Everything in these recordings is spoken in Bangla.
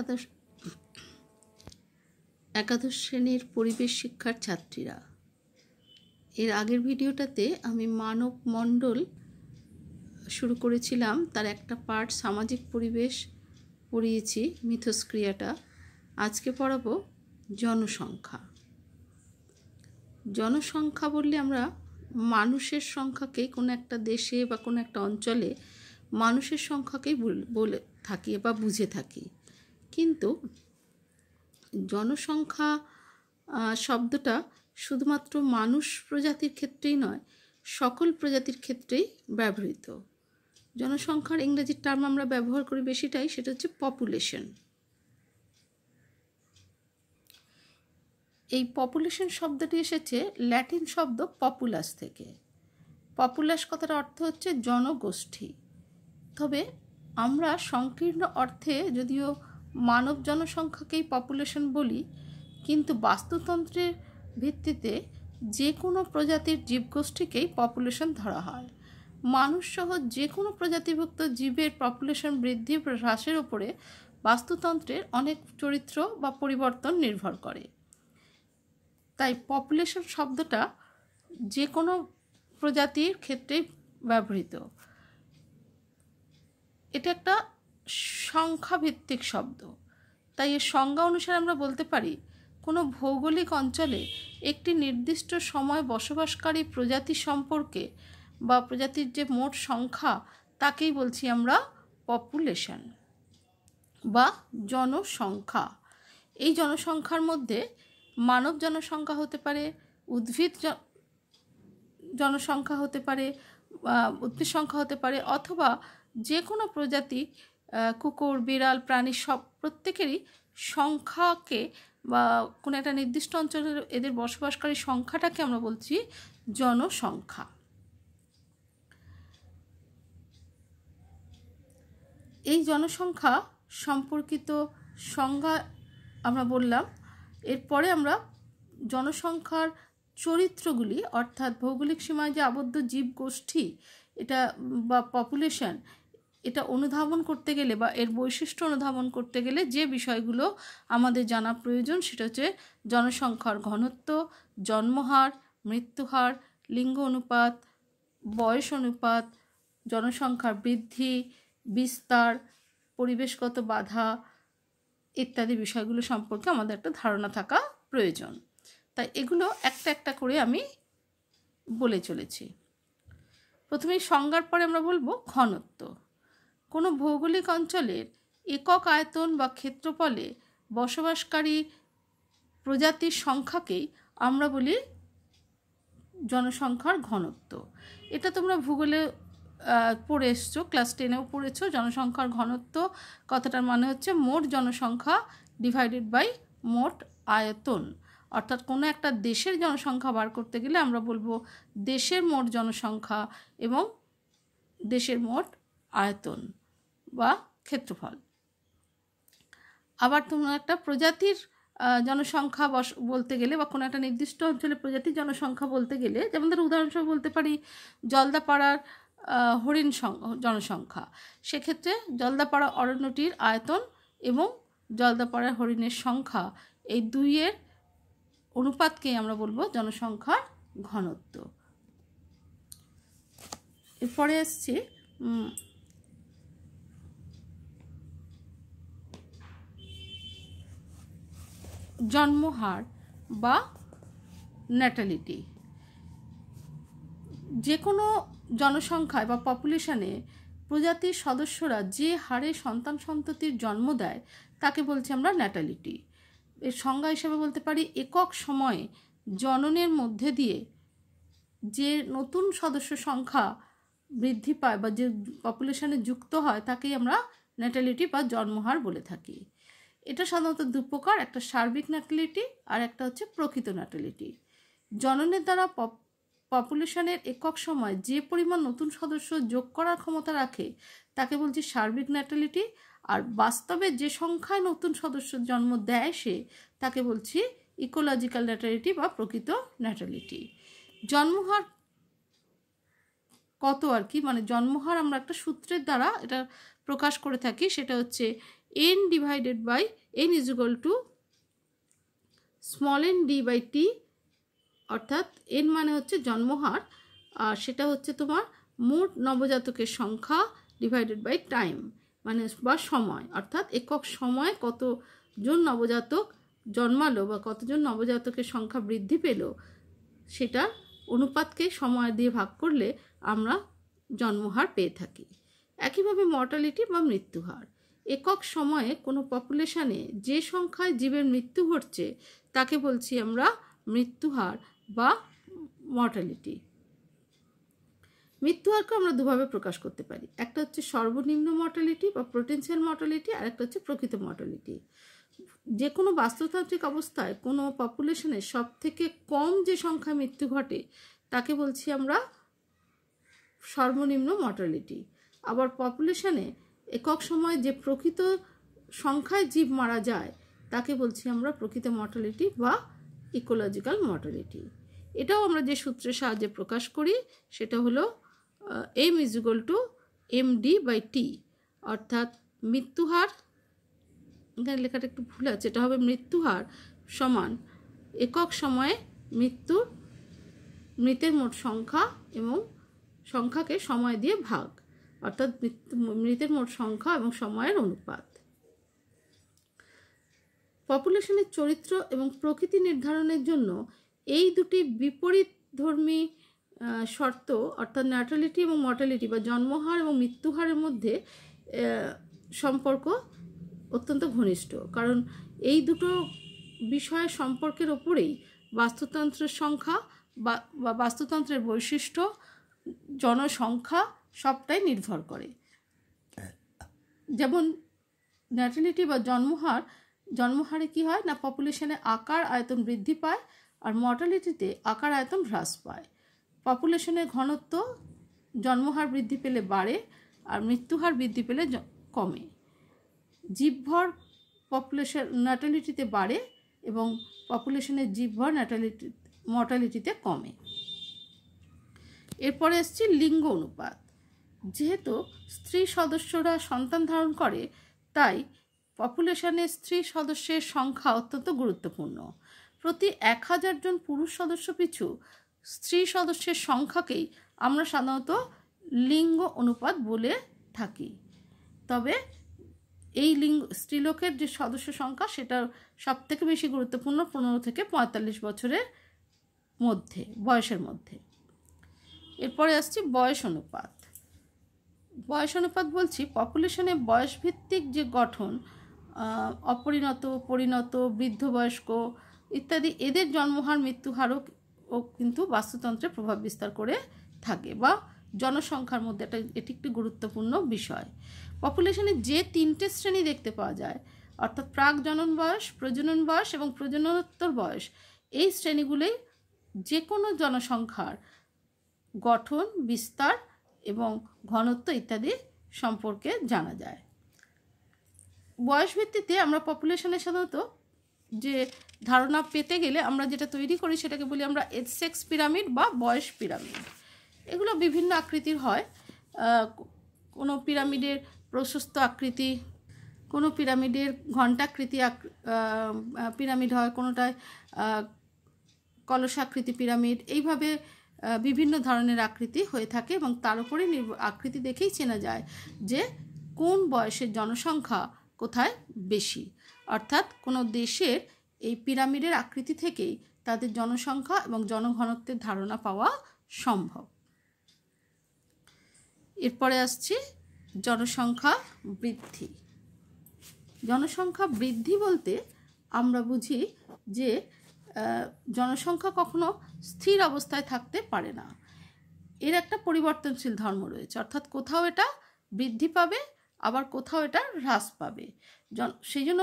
একাদশ একাদশ শ্রেণীর পরিবেশ শিক্ষার ছাত্রীরা এর আগের ভিডিওটাতে আমি মানব মণ্ডল শুরু করেছিলাম তার একটা পার্ট সামাজিক পরিবেশ পড়িয়েছি মিথস্ক্রিয়াটা আজকে পড়াবো জনসংখ্যা জনসংখ্যা বললে আমরা মানুষের সংখ্যাকে কোনো একটা দেশে বা কোনো একটা অঞ্চলে মানুষের সংখ্যাকেই বলে থাকি বা বুঝে থাকি কিন্তু জনসংখ্যা শব্দটা শুধুমাত্র মানুষ প্রজাতির ক্ষেত্রেই নয় সকল প্রজাতির ক্ষেত্রেই ব্যবহৃত জনসংখ্যার ইংরেজির টার্ম আমরা ব্যবহার করি বেশিটাই সেটা হচ্ছে পপুলেশন এই পপুলেশন শব্দটি এসেছে ল্যাটিন শব্দ পপুলাস থেকে পপুলাস কথার অর্থ হচ্ছে জনগোষ্ঠী তবে আমরা সংকীর্ণ অর্থে যদিও মানব জনসংখ্যাকেই পপুলেশন বলি কিন্তু বাস্তুতন্ত্রের ভিত্তিতে যে কোনো প্রজাতির জীবগোষ্ঠীকেই পপুলেশন ধরা হয় মানুষসহ যে কোনো প্রজাতিভুক্ত জীবের পপুলেশন বৃদ্ধি হ্রাসের ওপরে বাস্তুতন্ত্রের অনেক চরিত্র বা পরিবর্তন নির্ভর করে তাই পপুলেশন শব্দটা যে কোনো প্রজাতির ক্ষেত্রেই ব্যবহৃত এটা একটা সংখ্যাভিত্তিক শব্দ তাই এর সংজ্ঞা অনুসারে আমরা বলতে পারি কোনো ভৌগোলিক অঞ্চলে একটি নির্দিষ্ট সময় বসবাসকারী প্রজাতি সম্পর্কে বা প্রজাতির যে মোট সংখ্যা তাকেই বলছি আমরা পপুলেশন বা জনসংখ্যা এই জনসংখ্যার মধ্যে মানব জনসংখ্যা হতে পারে উদ্ভিদ জনসংখ্যা হতে পারে উদ্ভিদ সংখ্যা হতে পারে অথবা যে কোনো প্রজাতি কুকুর বিড়াল প্রাণী সব প্রত্যেকেরই সংখ্যাকে বা কোনো একটা নির্দিষ্ট অঞ্চলের এদের বসবাসকারী সংখ্যাটাকে আমরা বলছি জনসংখ্যা এই জনসংখ্যা সম্পর্কিত সংজ্ঞা আমরা বললাম এরপরে আমরা জনসংখ্যার চরিত্রগুলি অর্থাৎ ভৌগোলিক সীমায় যে আবদ্ধ জীবগোষ্ঠী এটা বা পপুলেশন এটা অনুধাবন করতে গেলে বা এর বৈশিষ্ট্য অনুধাবন করতে গেলে যে বিষয়গুলো আমাদের জানা প্রয়োজন সেটা হচ্ছে জনসংখ্যার ঘনত্ব জন্মহার মৃত্যুহার লিঙ্গ অনুপাত বয়স অনুপাত জনসংখ্যার বৃদ্ধি বিস্তার পরিবেশগত বাধা ইত্যাদি বিষয়গুলো সম্পর্কে আমাদের একটা ধারণা থাকা প্রয়োজন তাই এগুলো একটা একটা করে আমি বলে চলেছি প্রথমে সংজ্ঞার পরে আমরা বলবো ঘনত্ব কোনো ভৌগোলিক অঞ্চলের একক আয়তন বা ক্ষেত্রফলে বসবাসকারী প্রজাতির সংখ্যাকেই আমরা বলি জনসংখ্যার ঘনত্ব এটা তোমরা ভূগোলে পড়ে এসছো ক্লাস টেনেও পড়েছো জনসংখ্যার ঘনত্ব কথাটার মানে হচ্ছে মোট জনসংখ্যা ডিভাইডেড বাই মোট আয়তন অর্থাৎ কোনো একটা দেশের জনসংখ্যা বার করতে গেলে আমরা বলবো দেশের মোট জনসংখ্যা এবং দেশের মোট আয়তন বা ক্ষেত্রফল আবার তোমরা একটা প্রজাতির জনসংখ্যা বস বলতে গেলে বা কোনো একটা নির্দিষ্ট অঞ্চলে প্রজাতির জনসংখ্যা বলতে গেলে যেমন ধর উদাহরণস্বরূপ বলতে পারি জলদাপাড়ার হরিণ জনসংখ্যা সেক্ষেত্রে জলদাপাড়া অরণ্যটির আয়তন এবং জলদাপাড়ার হরিণের সংখ্যা এই দুইয়ের অনুপাতকেই আমরা বলবো জনসংখ্যার ঘনত্ব এরপরে আসছে জন্মহার বা ন্যাটালিটি যে কোনো জনসংখ্যায় বা পপুলেশনে প্রজাতির সদস্যরা যে হারে সন্তান সন্ততির জন্ম দেয় তাকে বলছি আমরা ন্যাটালিটি এর সংজ্ঞা হিসাবে বলতে পারি একক সময়ে জননের মধ্যে দিয়ে যে নতুন সদস্য সংখ্যা বৃদ্ধি পায় বা যে পপুলেশনে যুক্ত হয় তাকেই আমরা ন্যাটালিটি বা জন্মহার বলে থাকি এটা সাধারণত দুপ্রকার একটা সার্বিক ন্যাটালিটি আর একটা হচ্ছে প্রকৃত ন্যাটালিটি জননের দ্বারা পপুলেশনের একক সময় যে পরিমাণ নতুন সদস্য যোগ করার ক্ষমতা রাখে তাকে বলছি সার্বিক ন্যাটালিটি আর বাস্তবে যে সংখ্যায় নতুন সদস্য জন্ম দেয় সে তাকে বলছি ইকোলজিক্যাল ন্যাটালিটি বা প্রকৃত ন্যাটালিটি জন্মহার কত আর কি মানে জন্মহার আমরা একটা সূত্রের দ্বারা এটা প্রকাশ করে থাকি সেটা হচ্ছে n divided by n is equal to small n d by t অর্থাৎ এন মানে হচ্ছে জন্মহার আর সেটা হচ্ছে তোমার মোট নবজাতকের সংখ্যা ডিভাইডেড বাই টাইম মানে বা সময় অর্থাৎ একক সময় কতজন নবজাতক জন্মালো বা কতজন নবজাতকের সংখ্যা বৃদ্ধি পেল সেটা অনুপাতকে সময় দিয়ে ভাগ করলে আমরা জন্মহার পেয়ে থাকি একইভাবে মর্টালিটি বা মৃত্যুহার একক সময়ে কোনো পপুলেশানে যে সংখ্যায় জীবের মৃত্যু ঘটছে তাকে বলছি আমরা মৃত্যুহার বা মর্টালিটি মৃত্যুহারকে আমরা দুভাবে প্রকাশ করতে পারি একটা হচ্ছে সর্বনিম্ন মর্টালিটি বা পোটেন্সিয়াল মর্টালিটি আর একটা হচ্ছে প্রকৃত মর্টালিটি যে কোনো বাস্তুতান্ত্রিক অবস্থায় কোনো পপুলেশনের সব থেকে কম যে সংখ্যা মৃত্যু ঘটে তাকে বলছি আমরা সর্বনিম্ন মর্টালিটি আবার পপুলেশনে একক সময় যে প্রকৃত সংখ্যায় জীব মারা যায় তাকে বলছি আমরা প্রকৃত মর্টালিটি বা ইকোলজিক্যাল মর্টালিটি এটাও আমরা যে সূত্রের সাহায্যে প্রকাশ করি সেটা হলো m is equal to m d by t অর্থাৎ মৃত্যুহার এখানে লেখাটা একটু ভুল আছে এটা হবে মৃত্যুহার সমান একক সময়ে মৃত্যুর মৃতের মোট সংখ্যা এবং সংখ্যাকে সময় দিয়ে ভাগ অর্থাৎ মৃতের মোট সংখ্যা এবং সময়ের অনুপাত পপুলেশনের চরিত্র এবং প্রকৃতি নির্ধারণের জন্য এই দুটি বিপরীত ধর্মী শর্ত অর্থাৎ ন্যাটালিটি এবং মর্টালিটি বা জন্মহার এবং মৃত্যুহারের মধ্যে সম্পর্ক অত্যন্ত ঘনিষ্ঠ কারণ এই দুটো বিষয়ের সম্পর্কের ওপরেই বাস্তুতন্ত্রের সংখ্যা বা বাস্তুতন্ত্রের বৈশিষ্ট্য জনসংখ্যা সবটাই নির্ভর করে হ্যাঁ। যেমন ন্যাটালিটি বা জন্মহার জন্মহারে কি হয় না পপুলেশনে আকার আয়তন বৃদ্ধি পায় আর মর্টালিটিতে আকার আয়তন হ্রাস পায় পপুলেশনের ঘনত্ব জন্মহার বৃদ্ধি পেলে বাড়ে আর মৃত্যুহার বৃদ্ধি পেলে কমে জীবভর পপুলেশন ন্যাটালিটিতে বাড়ে এবং পপুলেশনের জীবভর ন্যাটালিটি মর্টালিটিতে কমে এরপরে এসছি লিঙ্গ অনুপাত যেহেতু স্ত্রী সদস্যরা সন্তান ধারণ করে তাই পপুলেশনে স্ত্রী সদস্যের সংখ্যা অত্যন্ত গুরুত্বপূর্ণ প্রতি এক হাজার জন পুরুষ সদস্য পিছু স্ত্রী সদস্যের সংখ্যাকেই আমরা সাধারণত লিঙ্গ অনুপাত বলে থাকি তবে এই লিঙ্গ স্ত্রীলোকের যে সদস্য সংখ্যা সেটা সব থেকে বেশি গুরুত্বপূর্ণ পনেরো থেকে পঁয়তাল্লিশ বছরের মধ্যে বয়সের মধ্যে এরপরে আসছি বয়স অনুপাত বয়স অনুপাত বলছি পপুলেশনে বয়সভিত্তিক যে গঠন অপরিণত পরিণত বৃদ্ধ বয়স্ক ইত্যাদি এদের জন্মহার মৃত্যুহারও কিন্তু বাস্তুতন্ত্রে প্রভাব বিস্তার করে থাকে বা জনসংখ্যার মধ্যে একটা এটি একটি গুরুত্বপূর্ণ বিষয় পপুলেশনে যে তিনটে শ্রেণী দেখতে পাওয়া যায় অর্থাৎ প্রাক জনন বয়স প্রজনন বয়স এবং প্রজননোত্তর বয়স এই শ্রেণীগুলোই যে কোনো জনসংখ্যার গঠন বিস্তার এবং ঘনত্ব ইত্যাদি সম্পর্কে জানা যায় বয়স ভিত্তিতে আমরা পপুলেশনের সাধারণত যে ধারণা পেতে গেলে আমরা যেটা তৈরি করি সেটাকে বলি আমরা এডসেক্স পিরামিড বা বয়স পিরামিড এগুলো বিভিন্ন আকৃতির হয় কোনো পিরামিডের প্রশস্ত আকৃতি কোনো পিরামিডের ঘণ্টাকৃতি পিরামিড হয় কোনোটায় কলসাকৃতি পিরামিড এইভাবে বিভিন্ন ধরনের আকৃতি হয়ে থাকে এবং তার উপরে আকৃতি দেখেই চেনা যায় যে কোন বয়সের জনসংখ্যা কোথায় বেশি অর্থাৎ কোনো দেশের এই পিরামিডের আকৃতি থেকেই তাদের জনসংখ্যা এবং জনঘনত্বের ধারণা পাওয়া সম্ভব এরপরে আসছে জনসংখ্যা বৃদ্ধি জনসংখ্যা বৃদ্ধি বলতে আমরা বুঝি যে জনসংখ্যা কখনো স্থির অবস্থায় থাকতে পারে না এর একটা পরিবর্তনশীল ধর্ম রয়েছে অর্থাৎ কোথাও এটা বৃদ্ধি পাবে আবার কোথাও এটা হ্রাস পাবে জন সেই জন্য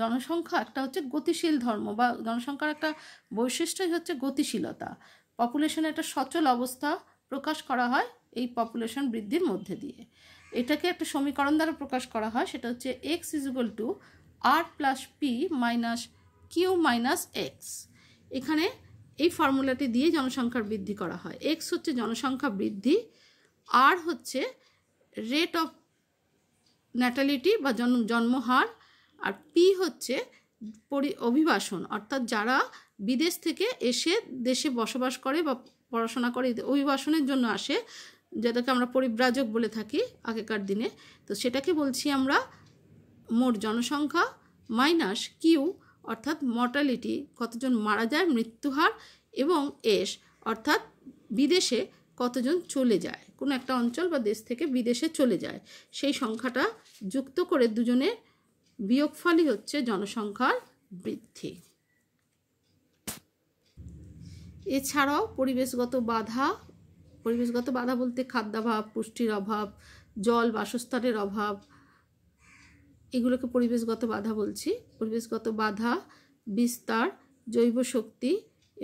জনসংখ্যা একটা হচ্ছে গতিশীল ধর্ম বা জনসংখ্যার একটা বৈশিষ্ট্যই হচ্ছে গতিশীলতা পপুলেশনের একটা সচল অবস্থা প্রকাশ করা হয় এই পপুলেশন বৃদ্ধির মধ্যে দিয়ে এটাকে একটা সমীকরণ দ্বারা প্রকাশ করা হয় সেটা হচ্ছে x equal to r plus p minus q minus x এখানে এই ফর্মুলাটি দিয়ে জনসংখ্যার বৃদ্ধি করা হয় এক্স হচ্ছে জনসংখ্যা বৃদ্ধি আর হচ্ছে রেট অফ ন্যাটালিটি বা জন্ম জন্মহার আর পি হচ্ছে পরি অভিবাসন অর্থাৎ যারা বিদেশ থেকে এসে দেশে বসবাস করে বা পড়াশোনা করে অভিবাসনের জন্য আসে যেটাকে আমরা পরিব্রাজক বলে থাকি আগেকার দিনে তো সেটাকে বলছি আমরা মোট জনসংখ্যা মাইনাস কিউ অর্থাৎ মর্টালিটি কতজন মারা যায় মৃত্যুহার এবং এস অর্থাৎ বিদেশে কতজন চলে যায় কোনো একটা অঞ্চল বা দেশ থেকে বিদেশে চলে যায় সেই সংখ্যাটা যুক্ত করে দুজনের বিয়োগফলই হচ্ছে জনসংখ্যার বৃদ্ধি এছাড়াও পরিবেশগত বাধা পরিবেশগত বাধা বলতে খাদ্যাভাব পুষ্টির অভাব জল বাসস্থানের অভাব এগুলোকে পরিবেশগত বাধা বলছি পরিবেশগত বাধা বিস্তার জৈব শক্তি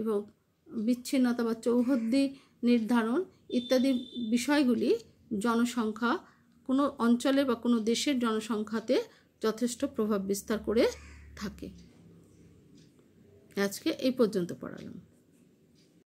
এবং বিচ্ছিন্নতা বা চৌহদ্দি নির্ধারণ ইত্যাদি বিষয়গুলি জনসংখ্যা কোনো অঞ্চলে বা কোনো দেশের জনসংখ্যাতে যথেষ্ট প্রভাব বিস্তার করে থাকে আজকে এই পর্যন্ত পড়ালাম